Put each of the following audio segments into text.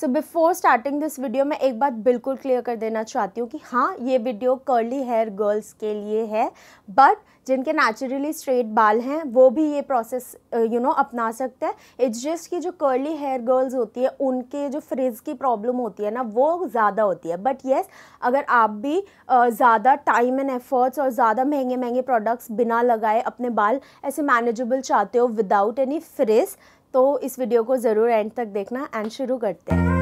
so before starting this video मैं एक बात बिल्कुल क्लियर कर देना चाहती हूँ कि हाँ ये वीडियो कर्ली हेयर गर्ल्स के लिए है बट जिनके नेचुरली स्ट्रेट बाल हैं वो भी ये प्रोसेस यू नो अपना सकते हैं इट्स जस्ट कि जो कर्ली हेयर गर्ल्स होती है उनके जो फ्रिज की प्रॉब्लम होती है ना वो ज़्यादा होती है बट येस yes, अगर आप भी ज़्यादा टाइम एंड एफर्ट्स और ज़्यादा महंगे महंगे प्रोडक्ट्स बिना लगाए अपने बाल ऐसे मैनेजेबल चाहते हो विदाउट एनी फ्रिज तो इस वीडियो को ज़रूर एंड तक देखना एंड शुरू करते हैं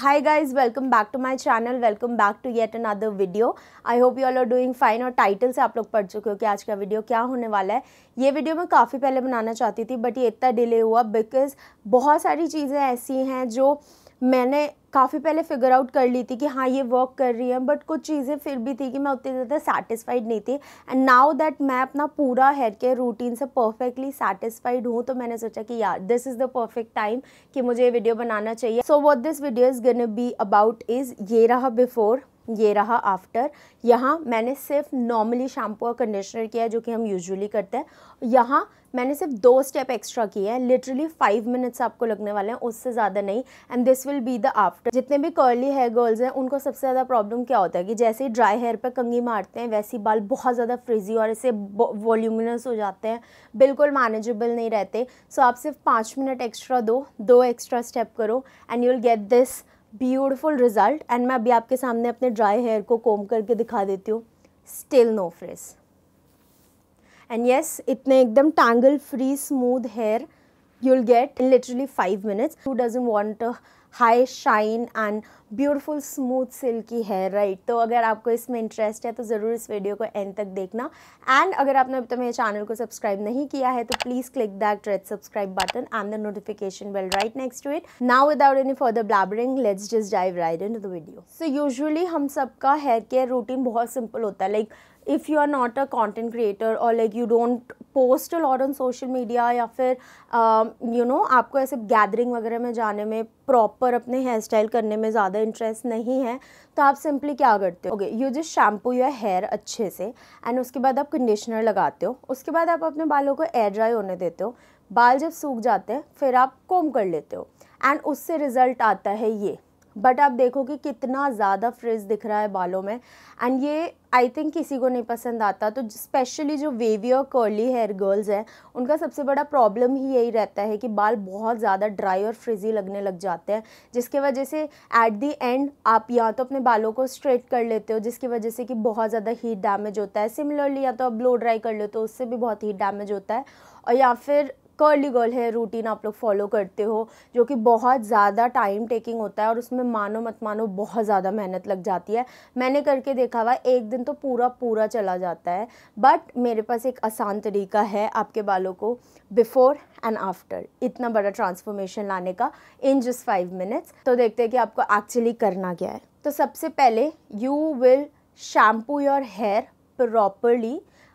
hi guys welcome back to my channel welcome back to yet another video I hope you all are doing fine और टाइटल से आप लोग पढ़ चुके हो कि आज का वीडियो क्या होने वाला है ये वीडियो मैं काफ़ी पहले बनाना चाहती थी बट ये इतना डिले हुआ बिकॉज़ बहुत सारी चीज़ें ऐसी हैं जो मैंने काफ़ी पहले फिगर आउट कर ली थी कि हाँ ये वर्क कर रही है बट कुछ चीज़ें फिर भी थी कि मैं उतनी ज़्यादा सेटिस्फाइड नहीं थी एंड नाउ दैट मैं अपना पूरा हेयर केयर रूटीन से परफेक्टली सेटिस्फाइड हूँ तो मैंने सोचा कि यार this is the perfect time कि मुझे ये वीडियो बनाना चाहिए so what this video is gonna be about is ये रहा बिफोर ये रहा आफ्टर यहाँ मैंने सिर्फ नॉर्मली शैम्पू और कंडीशनर किया है जो कि हम यूजुअली करते हैं यहाँ मैंने सिर्फ दो स्टेप एक्स्ट्रा किए हैं लिटरली फाइव मिनट्स आपको लगने वाले हैं उससे ज़्यादा नहीं and this will be the after जितने भी कर्ली हेयर गर्ल्स हैं उनको सबसे ज़्यादा प्रॉब्लम क्या होता है कि जैसे ही ड्राई हेयर पर कंगी मारते हैं वैसे ही बाल बहुत ज़्यादा फ्रिजी और इससे वॉल्यूमिनस हो जाते हैं बिल्कुल मैनेजेबल नहीं रहते सो so आप सिर्फ पाँच मिनट एक्स्ट्रा दो दो एक्स्ट्रा स्टेप करो and you will get this beautiful result and मैं अभी आपके सामने अपने ड्राई हेयर को कोम करके दिखा देती हूँ still no frizz and yes इतने एकदम tangle free smooth hair you'll get in literally five minutes who doesn't want high shine and beautiful smooth silk की हेयर राइट तो अगर आपको इसमें इंटरेस्ट है तो ज़रूर इस वीडियो को एंड तक देखना एंड अगर आपने अभी तक तो मेरे चैनल को सब्सक्राइब नहीं किया है तो please click that red subscribe button and the notification bell right next to it now without any further blabbering let's just dive right in the video so usually हम सबका हेयर केयर रूटीन बहुत simple होता है like like, if you are not a content creator और like you don't post a on social media या फिर um, you know आपको ऐसे गैदरिंग वगैरह में जाने में प्रॉपर अपने हेयर स्टाइल करने में ज़्यादा इंटरेस्ट नहीं है तो आप सिंपली क्या करते हो okay you just shampoo your hair अच्छे से एंड उसके बाद आप कंडीशनर लगाते हो उसके बाद आप अपने बालों को एयर ड्राई होने देते हो बाल जब सूख जाते हैं फिर आप कोम कर लेते हो एंड उससे रिज़ल्ट आता है ये बट आप देखो कि कितना ज़्यादा फ्रिज दिख रहा है बालों में एंड ये आई थिंक किसी को नहीं पसंद आता तो स्पेशली जो वेवी और कर्ली हेयर गर्ल्स हैं उनका सबसे बड़ा प्रॉब्लम ही यही रहता है कि बाल बहुत ज़्यादा ड्राई और फ्रिजी लगने लग जाते हैं जिसके वजह से एट दी एंड आप या तो अपने बालों को स्ट्रेट कर लेते हो जिसकी वजह से कि बहुत ज़्यादा हीट डैमेज होता है सिमिलरली या तो आप ब्लो ड्राई कर लेते हो उससे भी बहुत हीट डैमेज होता है और या फिर कर्ली गर्ल हेयर रूटीन आप लोग फॉलो करते हो जो कि बहुत ज़्यादा टाइम टेकिंग होता है और उसमें मानो मत मानो बहुत ज़्यादा मेहनत लग जाती है मैंने करके देखा हुआ एक दिन तो पूरा पूरा चला जाता है बट मेरे पास एक आसान तरीका है आपके बालों को बिफ़ोर एंड आफ्टर इतना बड़ा ट्रांसफॉर्मेशन लाने का इन जस्ट फाइव मिनट्स तो देखते हैं कि आपको एक्चुअली करना क्या है तो सबसे पहले you will shampoo your hair properly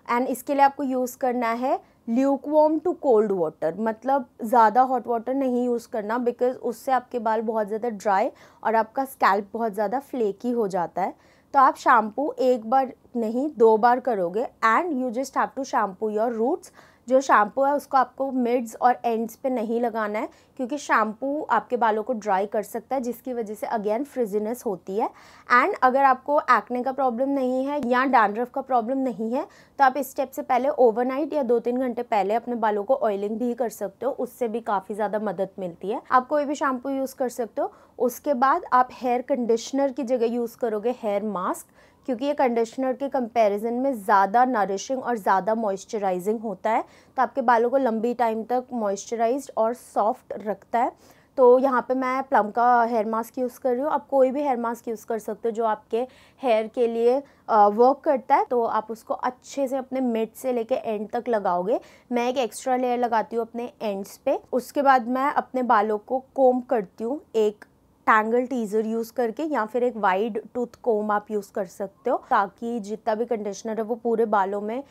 and इसके लिए आपको यूज़ करना है ल्यूकवॉम टू कोल्ड वाटर मतलब ज़्यादा हॉट वाटर नहीं यूज़ करना बिकॉज उससे आपके बाल बहुत ज़्यादा ड्राई और आपका स्कैल्प बहुत ज़्यादा फ्लेकी हो जाता है तो आप शैम्पू एक बार नहीं दो बार करोगे and you just have to shampoo your roots जो शैम्पू है उसको आपको मिड्स और एंड्स पे नहीं लगाना है क्योंकि शैम्पू आपके बालों को ड्राई कर सकता है जिसकी वजह से अगेन फ्रिजीनेस होती है एंड अगर आपको एक्ने का प्रॉब्लम नहीं है या डैंड्रफ का प्रॉब्लम नहीं है तो आप इस स्टेप से पहले ओवरनाइट या दो तीन घंटे पहले अपने बालों को ऑयलिंग भी कर सकते हो उससे भी काफ़ी ज़्यादा मदद मिलती है आप कोई भी शैम्पू यूज़ कर सकते हो उसके बाद आप हेयर कंडीशनर की जगह यूज़ करोगे हेयर मास्क क्योंकि ये कंडीशनर के कंपैरिजन में ज़्यादा नरिशिंग और ज़्यादा मॉइस्चराइजिंग होता है तो आपके बालों को लंबी टाइम तक मॉइस्चराइज और सॉफ्ट रखता है तो यहाँ पे मैं प्लम का हेयर मास्क यूज़ कर रही हूँ आप कोई भी हेयर मास्क यूज़ कर सकते हो जो आपके हेयर के लिए वर्क करता है तो आप उसको अच्छे से अपने मिड से लेके एंड तक लगाओगे मैं एक एक्स्ट्रा लेयर लगाती हूँ अपने एंड्स पे उसके बाद मैं अपने बालों को कोम करती हूँ एक टैंगल टीजर यूज़ करके या फिर एक वाइड टूथ कोम आप यूज़ कर सकते हो ताकि जितना भी कंडीशनर है वो पूरे बालों में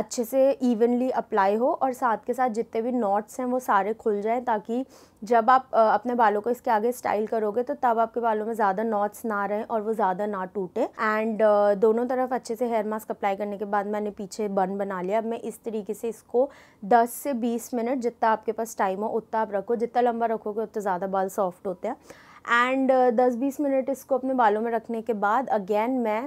अच्छे से इवनली अप्लाई हो और साथ के साथ जितने भी नॉट्स हैं वो सारे खुल जाएं ताकि जब आप अपने बालों को इसके आगे स्टाइल करोगे तो तब आपके बालों में ज़्यादा नॉट्स ना रहें और वो ज़्यादा ना टूटे एंड दोनों तरफ अच्छे से हेयर मास्क अप्लाई करने के बाद मैंने पीछे बन बना लिया अब मैं इस तरीके से इसको दस से बीस मिनट जितना आपके पास टाइम हो उतना आप रखो जितना लंबा रखोगे उतना ज़्यादा बाल सॉफ्ट होते हैं एंड uh, दस बीस मिनट इसको अपने बालों में रखने के बाद अगेन मैं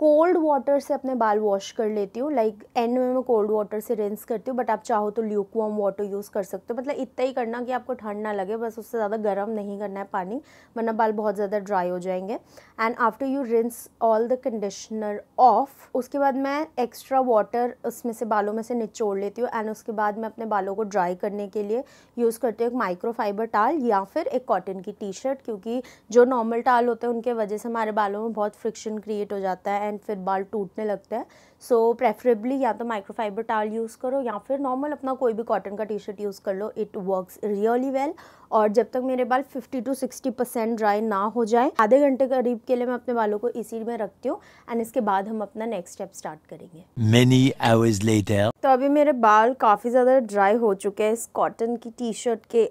कोल्ड वाटर से अपने बाल वॉश कर लेती हूँ लाइक एंड में मैं कोल्ड वाटर से रिंस करती हूँ बट आप चाहो तो ल्यूक वॉम वाटर यूज़ कर सकते हो मतलब इतना ही करना कि आपको ठंड ना लगे बस उससे ज़्यादा गर्म नहीं करना है पानी वरना बाल बहुत ज़्यादा ड्राई हो जाएंगे and after you rinse all the conditioner off उसके बाद मैं एक्स्ट्रा वाटर उसमें से बालों में से निचोड़ लेती हूँ एंड उसके बाद मैं अपने बालों को ड्राई करने के लिए यूज़ करती हूँ एक माइक्रो फाइबर टाल या फिर एक कॉटन की टी शर्ट क्योंकि जो नॉर्मल टाल होते हैं उनके वजह से हमारे बालों में बहुत फ्रिक्शन क्रिएट हो जाता है एंड फिर बाल टूटने लगते हैं सो प्रेफरेबली या तो माइक्रोफाइबर टाल यूज़ करो या फिर नॉर्मल अपना कोई भी कॉटन का टी शर्ट यूज़ कर लो इट वर्क्स रियली वेल और जब तक मेरे बाल 50 टू 60 परसेंट ड्राई ना हो जाए आधे घंटे करीब के लिए मैं अपने बालों को इसी में रखती हूँ एंड इसके बाद हम अपना नेक्स्ट स्टेप स्टार्ट करेंगे मेनी आवर्स लेटर तो अभी मेरे बाल काफ़ी ज़्यादा ड्राई हो चुके हैं इस कॉटन की टी शर्ट के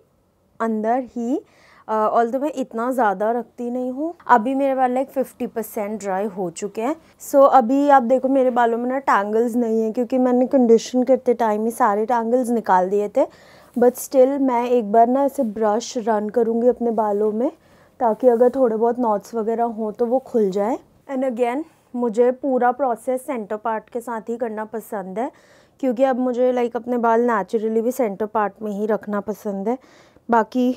अंदर ही ऑल uh, तो मैं इतना ज़्यादा रखती नहीं हूँ अभी मेरे बाल लाइक फिफ्टी परसेंट ड्राई हो चुके हैं सो so, अभी आप देखो मेरे बालों में ना टैंगल्स नहीं है क्योंकि मैंने कंडीशन करते टाइम ही सारे टैंगल्स निकाल दिए थे बट स्टिल मैं एक बार ना ऐसे ब्रश रन करूँगी अपने बालों में ताकि अगर थोड़े बहुत नॉट्स वगैरह हों तो वो खुल जाए एंड अगेन मुझे पूरा प्रोसेस सेंटर पार्ट के साथ ही करना पसंद है क्योंकि अब मुझे लाइक अपने बाल नेचुरली भी सेंटर पार्ट में ही रखना पसंद है बाकी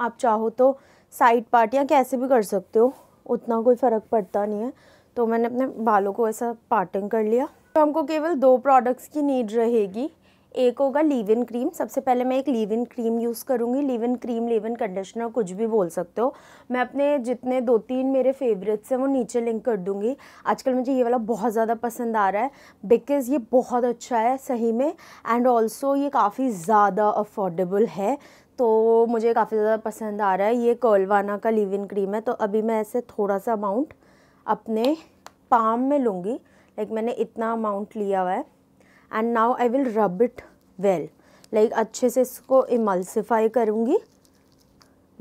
आप चाहो तो साइड पार्ट या कैसे भी कर सकते हो उतना कोई फ़र्क पड़ता नहीं है तो मैंने अपने बालों को ऐसा पार्टिंग कर लिया तो हमको केवल दो प्रोडक्ट्स की नीड रहेगी एक होगा लीव इन क्रीम सबसे पहले मैं एक लीव इन क्रीम यूज़ करूँगी leave in cream leave in conditioner कुछ भी बोल सकते हो मैं अपने जितने दो तीन मेरे फेवरेट्स हैं वो नीचे लिंक कर दूँगी आजकल मुझे ये वाला बहुत ज़्यादा पसंद आ रहा है बिकॉज़ ये बहुत अच्छा है सही में एंड ऑल्सो ये काफ़ी ज़्यादा अफोर्डेबल है तो मुझे काफ़ी ज़्यादा पसंद आ रहा है ये कर्लवाना का लिव इन क्रीम है तो अभी मैं ऐसे थोड़ा सा अमाउंट अपने पाम में लूँगी लाइक मैंने इतना अमाउंट लिया हुआ है and now I will rub it well like अच्छे से इसको इमल्सिफाई करूँगी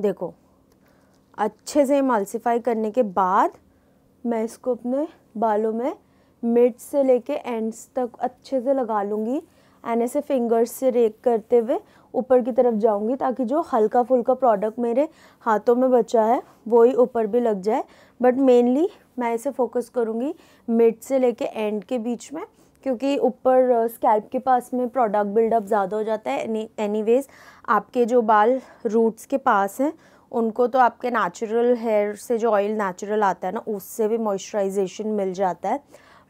देखो अच्छे से इमल्सिफाई करने के बाद मैं इसको अपने बालों में मिड से लेके एंड्स तक अच्छे से लगा लूँगी एंड ऐसे फिंगर्स से रेक करते हुए ऊपर की तरफ जाऊंगी ताकि जो हल्का फुल्का प्रोडक्ट मेरे हाथों में बचा है वो ही ऊपर भी लग जाए बट मेनली मैं इसे फोकस करूँगी मिड से लेके एंड के बीच में क्योंकि ऊपर स्कैल्प के पास में प्रोडक्ट बिल्डअप ज़्यादा हो जाता है एनी आपके जो बाल रूट्स के पास हैं उनको तो आपके नेचुरल हेयर से जो ऑयल नेचुरल आता है ना उससे भी मॉइस्चराइजेशन मिल जाता है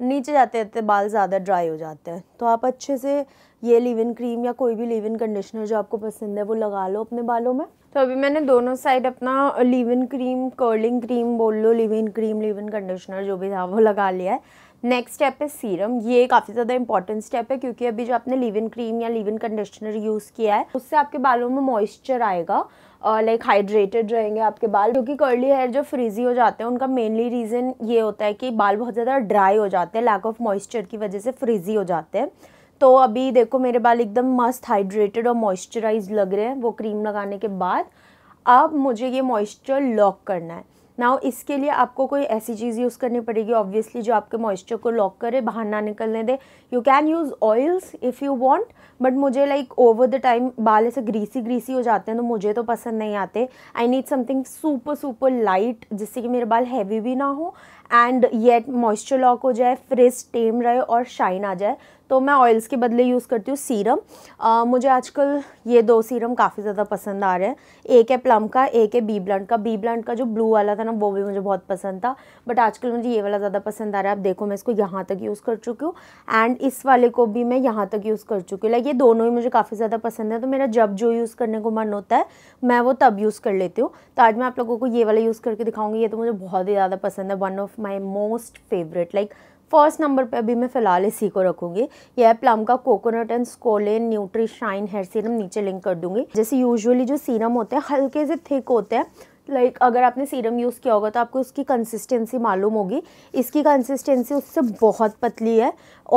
नीचे जाते जाते बाल ज़्यादा ड्राई हो जाते हैं तो आप अच्छे से ये लिव इन क्रीम या कोई भी लिव इन कंडीशनर जो आपको पसंद है वो लगा लो अपने बालों में तो अभी मैंने दोनों साइड अपना leave in cream curling cream बोल लो leave in cream leave in conditioner जो भी था वो लगा लिया है नेक्स्ट स्टेप है सीरम ये काफ़ी ज़्यादा इंपॉर्टेंट स्टेप है क्योंकि अभी जो आपने लिव इन क्रीम या लिव इन कंडीशनर यूज़ किया है उससे आपके बालों में मॉइस्चर आएगा लाइक हाइड्रेटेड रहेंगे आपके बाल क्योंकि कर्ली हेयर जो फ्रीजी हो जाते हैं उनका मेनली रीज़न ये होता है कि बाल बहुत ज़्यादा ड्राई हो जाते हैं लैक ऑफ मॉइस्चर की वजह से फ्रीजी हो जाते हैं तो अभी देखो मेरे बाल एकदम मस्त हाइड्रेटेड और मॉइस्चराइज लग रहे हैं वो क्रीम लगाने के बाद अब मुझे ये मॉइस्चर लॉक करना है नाउ इसके लिए आपको कोई ऐसी चीज़ यूज़ करनी पड़ेगी ऑब्वियसली जो आपके मॉइस्चर को लॉक करे बाहर ना निकलने दे you can use oils if you want but मुझे लाइक ओवर द टाइम बाल ऐसे ग्रीसी ग्रीसी हो जाते हैं तो मुझे तो पसंद नहीं आते I need something super super light जिससे कि मेरे बाल हैवी भी ना हो एंड येट मॉइस्चर लॉक हो जाए फ्रिज टेम रहे और शाइन आ जाए तो मैं ऑयल्स के बदले यूज़ करती हूँ सीरम आ, मुझे आजकल ये दो सीरम काफ़ी ज़्यादा पसंद आ रहे हैं एक है प्लम का एक है बी ब्लंट का बी ब्लंट का जो ब्लू वाला था ना वो भी मुझे बहुत पसंद था बट आजकल मुझे ये वाला ज़्यादा पसंद आ रहा है आप देखो मैं इसको यहाँ तक यूज़ कर चुकी हूँ एंड इस वाले को भी मैं यहाँ तक यूज़ कर चुकी हूँ लाइक ये दोनों ही मुझे काफ़ी ज़्यादा पसंद है तो मेरा जब जो यूज़ करने को मन होता है मैं वो तब यूज़ कर लेती हूँ तो आज मैं आप लोगों को ये वाला यूज़ करके दिखाऊँगी ये तो मुझे बहुत ही ज़्यादा पसंद है one of of my most favourite like first number पे अभी मैं फ़िलहाल इसी को रखूँगी यह प्लम का coconut and squalane nutri shine hair serum नीचे लिंक कर दूँगी जैसे यूजुअली जो सीरम होते हैं हल्के से थिक होते हैं लाइक like, अगर आपने सीरम यूज़ किया होगा तो आपको उसकी कंसिस्टेंसी मालूम होगी इसकी कंसिस्टेंसी उससे बहुत पतली है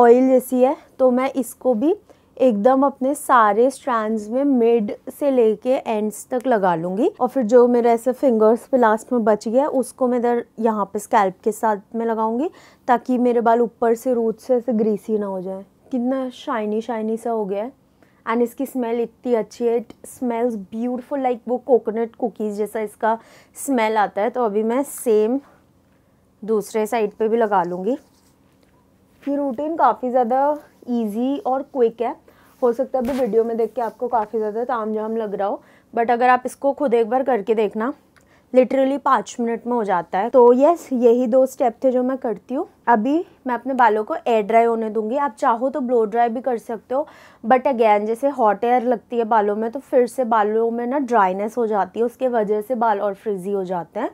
ऑयल जैसी है तो मैं इसको भी एकदम अपने सारे स्ट्रैंड्स में मिड से लेके एंड्स तक लगा लूँगी और फिर जो मेरा ऐसे फिंगर्स पे लास्ट में बच गया उसको मैं इधर यहाँ पे स्कैल्प के साथ में लगाऊंगी ताकि मेरे बाल ऊपर से रूट से ऐसे ग्रीसी ना हो जाए कितना शाइनी शाइनी सा हो गया है एंड इसकी स्मेल इतनी अच्छी है इट स्मेल्स ब्यूटिफुल लाइक वो कोकोनट कुकीज़ जैसा इसका स्मेल आता है तो अभी मैं सेम दूसरे साइड पे भी लगा लूँगी ये रूटीन काफ़ी ज़्यादा इजी और क्विक है हो सकता है अभी वीडियो में देख के आपको काफ़ी ज़्यादा ताम झाम लग रहा हो बट अगर आप इसको खुद एक बार करके देखना लिटरली पाँच मिनट में हो जाता है तो यस यही दो स्टेप थे जो मैं करती हूँ अभी मैं अपने बालों को एयर ड्राई होने दूंगी आप चाहो तो ब्लो ड्राई भी कर सकते हो बट अगेन जैसे हॉट एयर लगती है बालों में तो फिर से बालों में ना ड्राइनेस हो जाती है उसके वजह से बाल और फ्रिजी हो जाते हैं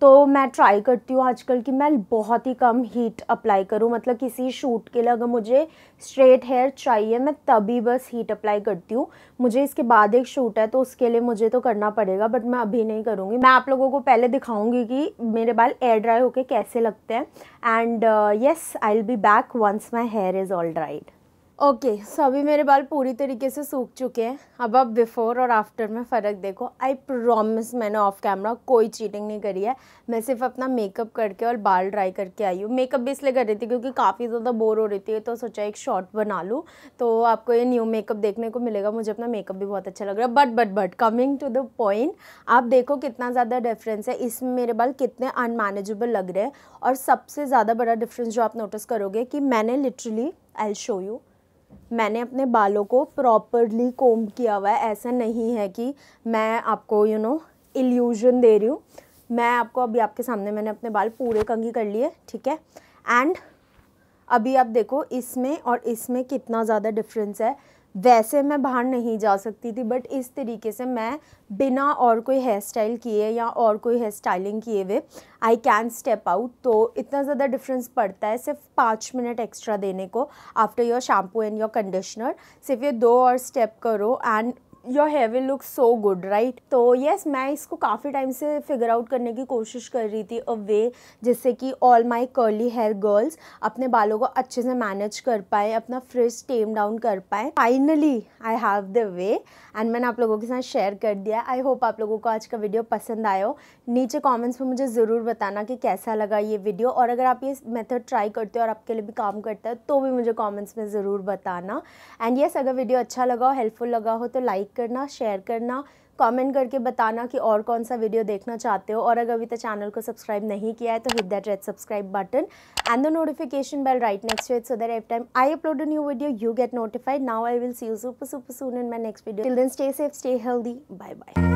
तो मैं ट्राई करती हूँ आजकल कि मैं बहुत ही कम हीट अप्लाई करूँ मतलब किसी शूट के लिए अगर मुझे स्ट्रेट हेयर चाहिए मैं तभी बस हीट अप्लाई करती हूँ मुझे इसके बाद एक शूट है तो उसके लिए मुझे तो करना पड़ेगा बट मैं अभी नहीं करूँगी मैं आप लोगों को पहले दिखाऊँगी कि मेरे बाल एयर ड्राई होके कैसे लगते हैं and yes I will be back once my hair is all dried okay okay, so so अभी मेरे बाल पूरी तरीके से सूख चुके हैं अब आप बिफ़ोर और आफ्टर में फ़र्क देखो आई प्रॉमिस मैंने ऑफ कैमरा कोई चीटिंग नहीं करी है मैं सिर्फ अपना मेकअप करके और बाल ड्राई करके आई हूँ मेकअप भी इसलिए कर रही थी क्योंकि काफ़ी ज़्यादा बोर हो रही थी तो सोचा एक शॉट बना लूँ तो आपको ये न्यू मेकअप देखने को मिलेगा मुझे अपना मेकअप भी बहुत अच्छा लग रहा है but but but coming to the point आप देखो कितना ज़्यादा डिफरेंस है इसमें मेरे बाल कितने अनमैनेजेबल लग रहे हैं और सबसे ज़्यादा बड़ा डिफरेंस जो आप नोटिस करोगे कि मैंने लिटरली आई शो यू मैंने अपने बालों को प्रॉपरली कोम्ब किया हुआ है ऐसा नहीं है कि मैं आपको यू नो इल्यूजन दे रही हूँ मैं आपको अभी आपके सामने मैंने अपने बाल पूरे कंघी कर लिए ठीक है एंड अभी आप देखो इसमें और इसमें कितना ज़्यादा डिफरेंस है वैसे मैं बाहर नहीं जा सकती थी बट इस तरीके से मैं बिना और कोई हेयर स्टाइल किए या और कोई हेयर स्टाइलिंग किए हुए आई कैन स्टेप आउट तो इतना ज़्यादा डिफरेंस पड़ता है सिर्फ पाँच मिनट एक्स्ट्रा देने को after your shampoo and your conditioner सिर्फ ये दो और स्टेप करो and your will look so good right तो येस मैं इसको काफ़ी टाइम से फिगर आउट करने की कोशिश कर रही थी अ वे जिससे कि all my curly hair girls अपने बालों को अच्छे से मैनेज कर पाए अपना फ्रिज टेम डाउन कर पाए finally I have the way and मैंने आप लोगों के साथ शेयर कर दिया आई होप आप लोगों को आज का वीडियो पसंद आया हो नीचे कॉमेंट्स में मुझे ज़रूर बताना कि कैसा लगा ये वीडियो और अगर आप ये मेथड ट्राई करते हो और आपके लिए भी काम करता है तो भी मुझे कॉमेंट्स में ज़रूर बताना एंड येस yes, अगर वीडियो अच्छा लगा हो हेल्पफुल लगा हो तो लाइक करना शेयर करना कमेंट करके बताना कि और कौन सा वीडियो देखना चाहते हो और अगर अभी तक चैनल को सब्सक्राइब नहीं किया है तो hit that red subscribe button and the notification bell right next to it so that every time I upload a new video you get notified now I will see you super super soon in my next video till then stay safe stay healthy bye bye